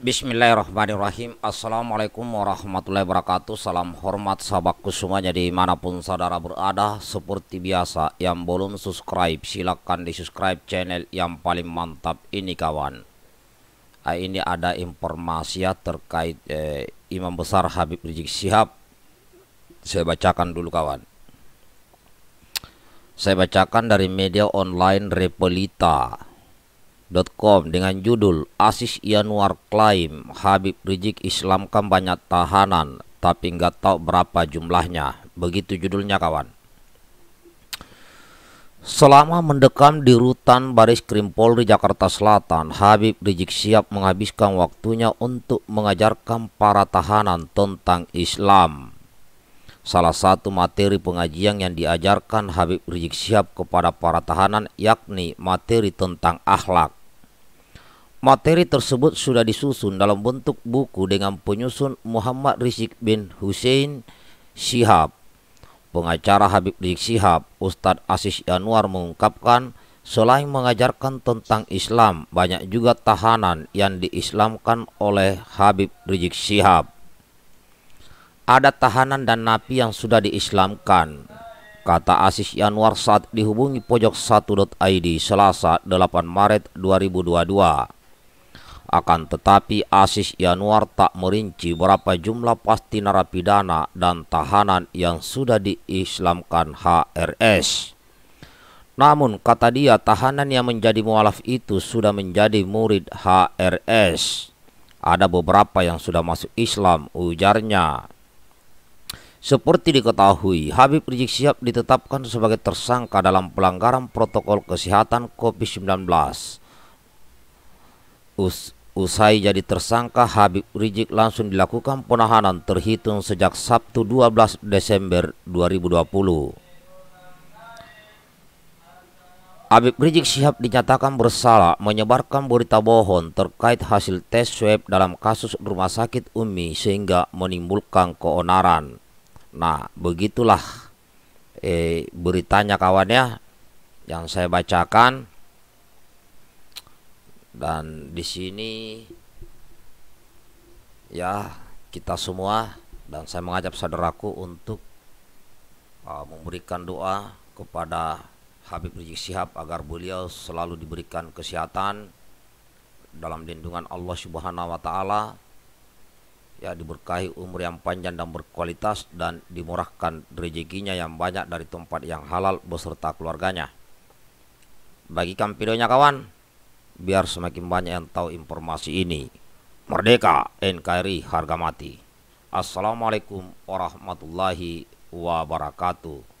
Bismillahirrahmanirrahim Assalamualaikum warahmatullahi wabarakatuh Salam hormat sahabatku semuanya dimanapun saudara berada Seperti biasa yang belum subscribe silahkan di subscribe channel yang paling mantap ini kawan ah, Ini ada informasi ya terkait eh, Imam Besar Habib Rizik Sihab Saya bacakan dulu kawan Saya bacakan dari media online Repolita. Com dengan judul Asis Yanuar klaim Habib Rizik Islamkan banyak tahanan tapi nggak tahu berapa jumlahnya. Begitu judulnya kawan. Selama mendekam di rutan Baris Krim Polri Jakarta Selatan, Habib Rizik siap menghabiskan waktunya untuk mengajarkan para tahanan tentang Islam. Salah satu materi pengajian yang diajarkan Habib Rizik siap kepada para tahanan yakni materi tentang akhlak. Materi tersebut sudah disusun dalam bentuk buku dengan penyusun Muhammad Rizik bin Hussein Syihab. Pengacara Habib Rizik Syihab, Ustadz Asis Anwar mengungkapkan, selain mengajarkan tentang Islam, banyak juga tahanan yang diislamkan oleh Habib Rizik Syihab. Ada tahanan dan napi yang sudah diislamkan, kata Asis Yanwar saat dihubungi pojok1.id Selasa 8 Maret 2022. Akan tetapi Asis Yanuar tak merinci berapa jumlah pasti narapidana dan tahanan yang sudah diislamkan HRS. Namun kata dia tahanan yang menjadi mualaf itu sudah menjadi murid HRS. Ada beberapa yang sudah masuk Islam ujarnya. Seperti diketahui, Habib Rizik Sihab ditetapkan sebagai tersangka dalam pelanggaran protokol kesehatan COVID-19. Usai jadi tersangka, Habib Rizik langsung dilakukan penahanan terhitung sejak Sabtu 12 Desember 2020. Habib Rizik siap dinyatakan bersalah menyebarkan berita bohong terkait hasil tes swab dalam kasus rumah sakit Umi sehingga menimbulkan keonaran. Nah, begitulah eh, beritanya kawannya yang saya bacakan dan di sini ya kita semua dan saya mengajak saudaraku untuk uh, memberikan doa kepada Habib Rizik Sihab agar beliau selalu diberikan kesehatan dalam lindungan Allah Subhanahu wa taala ya diberkahi umur yang panjang dan berkualitas dan dimurahkan rezekinya yang banyak dari tempat yang halal beserta keluarganya bagikan videonya kawan biar semakin banyak yang tahu informasi ini. Merdeka NKRI harga mati. Assalamualaikum warahmatullahi wabarakatuh.